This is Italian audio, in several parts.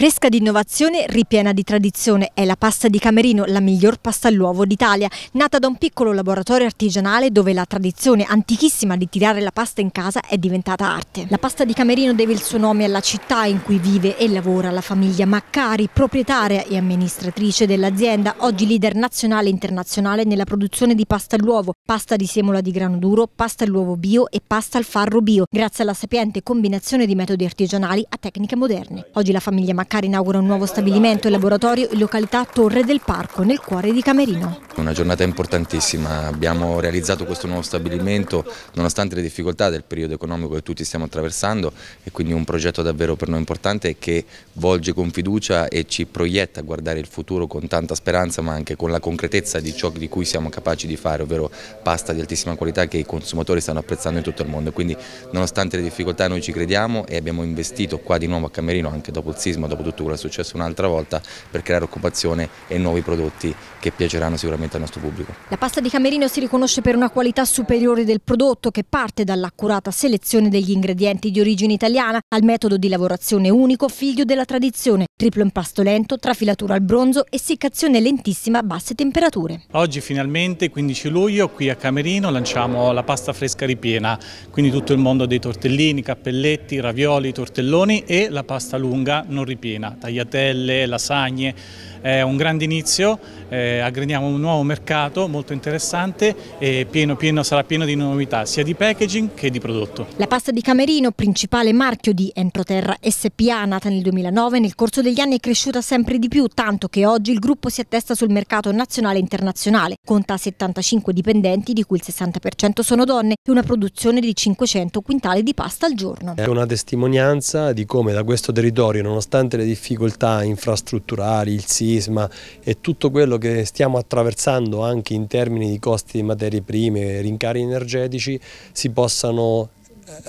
Fresca di innovazione, ripiena di tradizione, è la pasta di Camerino, la miglior pasta all'uovo d'Italia, nata da un piccolo laboratorio artigianale dove la tradizione antichissima di tirare la pasta in casa è diventata arte. La pasta di Camerino deve il suo nome alla città in cui vive e lavora la famiglia Maccari, proprietaria e amministratrice dell'azienda, oggi leader nazionale e internazionale nella produzione di pasta all'uovo, pasta di semola di grano duro, pasta all'uovo bio e pasta al farro bio, grazie alla sapiente combinazione di metodi artigianali a tecniche moderne. Oggi la famiglia Maccari Vaccari inaugura un nuovo stabilimento e laboratorio in località Torre del Parco, nel cuore di Camerino. Una giornata importantissima, abbiamo realizzato questo nuovo stabilimento nonostante le difficoltà del periodo economico che tutti stiamo attraversando e quindi un progetto davvero per noi importante che volge con fiducia e ci proietta a guardare il futuro con tanta speranza ma anche con la concretezza di ciò di cui siamo capaci di fare, ovvero pasta di altissima qualità che i consumatori stanno apprezzando in tutto il mondo. Quindi nonostante le difficoltà noi ci crediamo e abbiamo investito qua di nuovo a Camerino anche dopo il sisma, dopo soprattutto quello che è successo un'altra volta, per creare occupazione e nuovi prodotti che piaceranno sicuramente al nostro pubblico. La pasta di Camerino si riconosce per una qualità superiore del prodotto che parte dall'accurata selezione degli ingredienti di origine italiana al metodo di lavorazione unico figlio della tradizione, triplo impasto lento, trafilatura al bronzo, e essiccazione lentissima a basse temperature. Oggi finalmente, 15 luglio, qui a Camerino lanciamo la pasta fresca ripiena, quindi tutto il mondo dei tortellini, cappelletti, ravioli, tortelloni e la pasta lunga non ripiena piena, tagliatelle, lasagne, è un grande inizio, eh, aggrediamo un nuovo mercato molto interessante e pieno, pieno, sarà pieno di novità sia di packaging che di prodotto. La pasta di Camerino, principale marchio di Entroterra SPA nata nel 2009, nel corso degli anni è cresciuta sempre di più, tanto che oggi il gruppo si attesta sul mercato nazionale e internazionale. Conta 75 dipendenti, di cui il 60% sono donne, e una produzione di 500 quintali di pasta al giorno. È una testimonianza di come da questo territorio, nonostante le difficoltà infrastrutturali, il sito, sisma e tutto quello che stiamo attraversando anche in termini di costi di materie prime, rincari energetici, si possano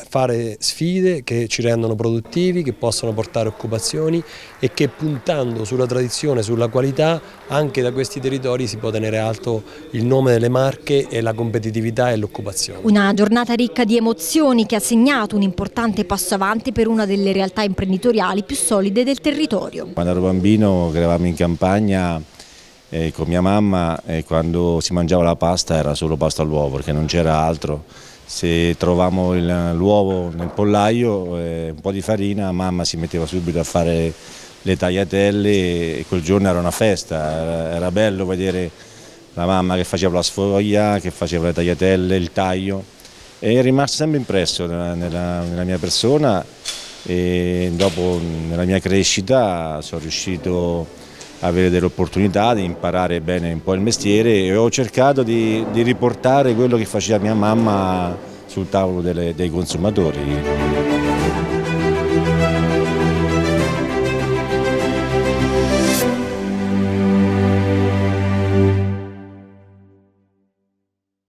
fare sfide che ci rendono produttivi, che possono portare occupazioni e che puntando sulla tradizione, sulla qualità, anche da questi territori si può tenere alto il nome delle marche e la competitività e l'occupazione. Una giornata ricca di emozioni che ha segnato un importante passo avanti per una delle realtà imprenditoriali più solide del territorio. Quando ero bambino, eravamo in campagna, eh, con mia mamma, e quando si mangiava la pasta era solo pasta all'uovo perché non c'era altro se trovavamo l'uovo nel pollaio, eh, un po' di farina, mamma si metteva subito a fare le tagliatelle e quel giorno era una festa, era bello vedere la mamma che faceva la sfoglia, che faceva le tagliatelle, il taglio e è rimasto sempre impresso nella, nella, nella mia persona e dopo nella mia crescita sono riuscito avere delle opportunità di imparare bene un po' il mestiere e ho cercato di, di riportare quello che faceva mia mamma sul tavolo delle, dei consumatori.